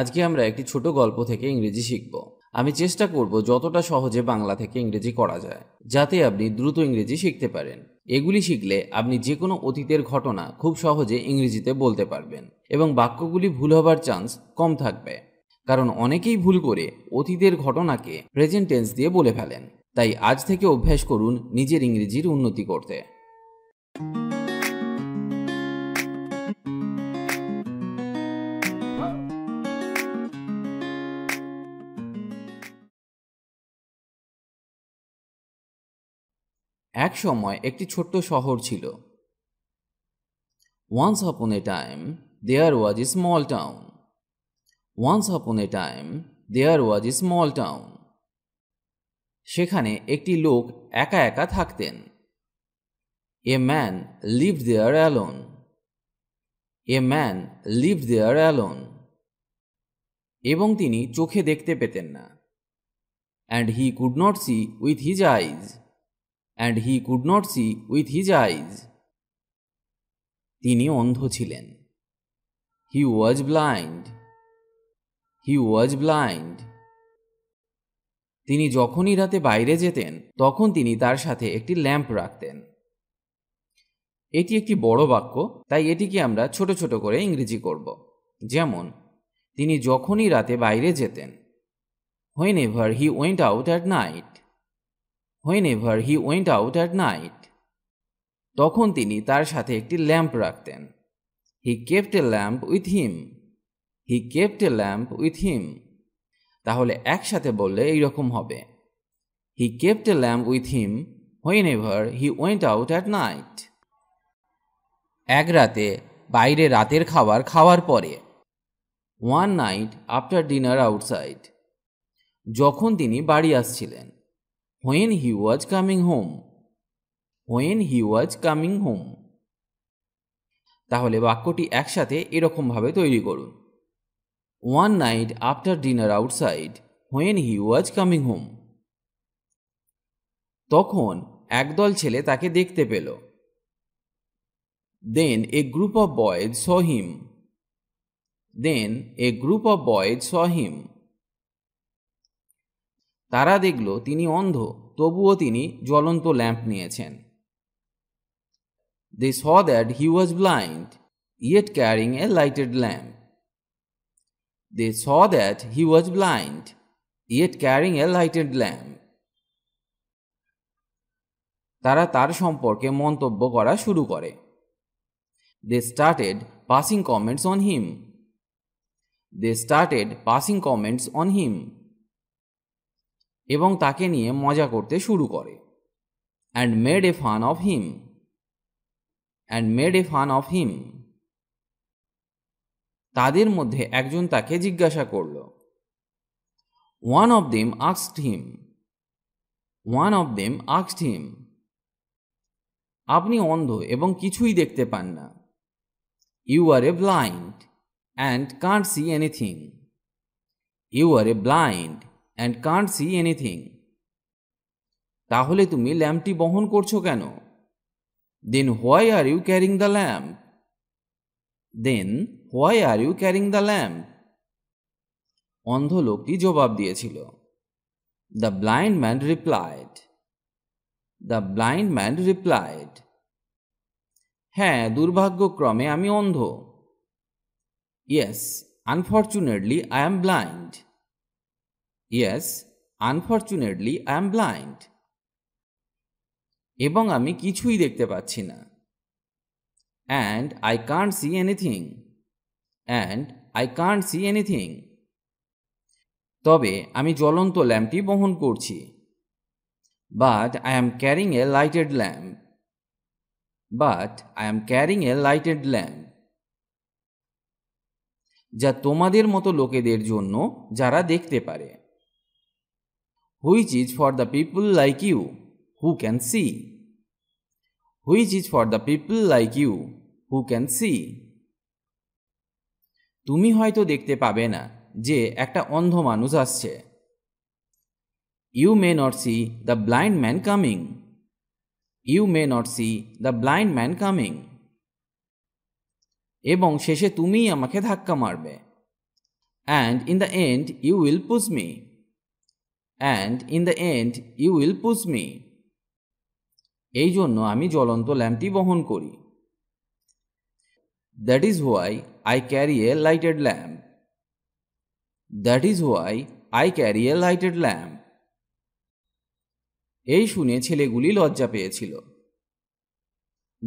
আজকে আমরা একটি ছোট গল্প থেকে ইংরেজি শিখব আমি চেষ্টা করব যতটা সহজে বাংলা থেকে ইংরেজি করা যায় যাতে আপনি দ্রুত ইংরেজি শিখতে পারেন এগুলি শিখলে আপনি যে কোনো অতীতের ঘটনা খুব সহজে ইংরেজিতে বলতে পারবেন এবং বাক্যগুলি ভুল হবার চান্স কম থাকবে কারণ অনেকেই ভুল করে অতীতের ঘটনাকে প্রেজেন্ট টেন্স দিয়ে বলে ফেলেন তাই আজ থেকে অভ্যাস করুন নিজের ইংরেজির উন্নতি করতে এক সময় একটি ছোট্ট শহর ছিল once upon a time there was a small town once upon a time there was a small town সেখানে একটি লোক একা একা থাকতেন a man live there alone a man live there alone এবং তিনি চোখে দেখতে পেতেন না and he could not see with his eyes and he could not see with his eyes তিনি অন্ধ ছিলেন হি was blind he was blind তিনি যখনই রাতে বাইরে যেতেন তখন তিনি তার সাথে একটি ল্যাম্প রাখতেন এটি একটি বড় বাক্য তাই এটিকে আমরা ছোট ছোট করে ইংরেজি করব যেমন তিনি যখনই রাতে বাইরে যেতেন whenever he went out at night whenever he went out at night তখন তিনি তার সাথে একটি ল্যাম্প রাখতেন he kept a lamp with him he kept a lamp with him তাহলে একসাথে বললে এইরকম হবে he kept a lamp with him whenever he went out at night এক রাতে বাইরে রাতের খাবার খাওয়ার পরে one night after dinner outside যখন তিনি বাড়ি আসছিলেন when he was coming home when he was coming home তাহলে বাক্যটি একসাথে এরকমভাবে তৈরি করুন one night after dinner outside when he was coming home তখন একদল ছেলে তাকে দেখতে পেল then a group of boys saw him then a group of boys saw him him তারা দেখল তিনি অন্ধ তবুও তিনি জ্বলন্ত ল্যাম্প নিয়েছেন they saw that he was blind yet carrying a lighted lamp they saw that he was blind yet carrying a lighted lamp তারা তার সম্পর্কে মন্তব্য করা শুরু করে they started passing comments on him they started passing comments on him এবং তাকে নিয়ে মজা করতে শুরু করে and made a fun of him and made a fun of him তাদের মধ্যে একজন তাকে জিজ্ঞাসা করল one of them আক্সড him one of them আক্সড হিম আপনি অন্ধ এবং কিছুই দেখতে পান না you R a blind and Kant see anything you R a blind and Kant see anything তাহলে তুমি ল্যাম্পটি বহন করছো কেন then why are you carrying the lamp then why are you carrying the lamp অন্ধ লোকটি জবাব দিয়েছিল the blind man replied the blind man replied হ্যাঁ দুর্ভাগ্যক্রমে আমি অন্ধ yes unfortunately I am blind yes unfortunately I am blind এবং আমি কিছুই দেখতে পাচ্ছি না and I can't see anything and I can't see anything তবে আমি জ্বলন্ত ল্যাম্পটি বহন করছি but I am carrying a lighted lamp but I am carrying a lighted lamp যা তোমাদের মতো লোকেদের জন্য যারা দেখতে পারে which is for the people like you who can see. Which is for the people like you who can see. তুমি হয়তো দেখতে পাবে না যে একটা অন্ধ মানুষ আসছে you may not see the blind man coming you may not see the blind man coming এবং শেষে তুমিই আমাকে ধাক্কা মারবে and in the end you will push me and in the end you will push me এই জন্য আমি জ্বলন্ত ল্যাম্পটি বহন করি that is why I carry a lighted lamp that is why I carry a lighted lamp এই শুনে ছেলেগুলি লজ্জা পেয়েছিল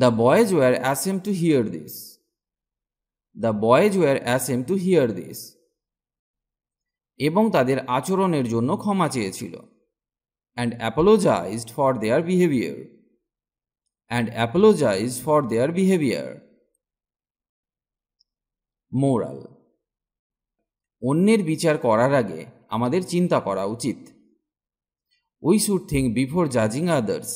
the boys were অ্যাসেম two here this the boys were অ্যাসেম two here this এবং তাদের আচরণের জন্য ক্ষমা চেয়েছিল and apologised for their behaviour and apologize for their behaviour moral অন্যের বিচার করার আগে আমাদের চিন্তা করা উচিত we should think before জাজিং others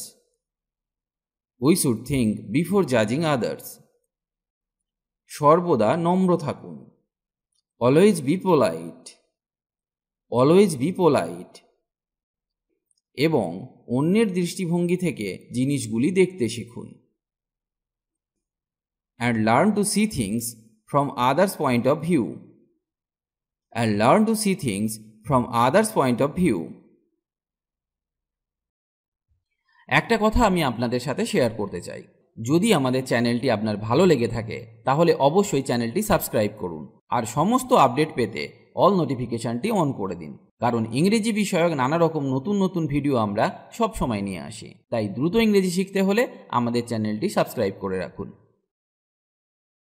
we should think before জাজিং others সর্বদা নম্র থাকুন always be polite always be polite এবং অন্যের দৃষ্টিভঙ্গি থেকে জিনিসগুলি দেখতে শিখুন and learn to see things from others point of view and learn to see things from others point of view একটা কথা আমি আপনাদের সাথে শেয়ার করতে চাই যদি আমাদের চ্যানেলটি আপনার ভালো লেগে থাকে তাহলে অবশ্যই চ্যানেলটি সাবস্ক্রাইব করুন আর সমস্ত আপডেট পেতে অল নোটিফিকেশানটি অন করে দিন কারণ ইংরেজি বিষয়ক নানা রকম নতুন নতুন ভিডিও আমরা সব সময় নিয়ে আসি তাই দ্রুত ইংরেজি শিখতে হলে আমাদের চ্যানেলটি সাবস্ক্রাইব করে রাখুন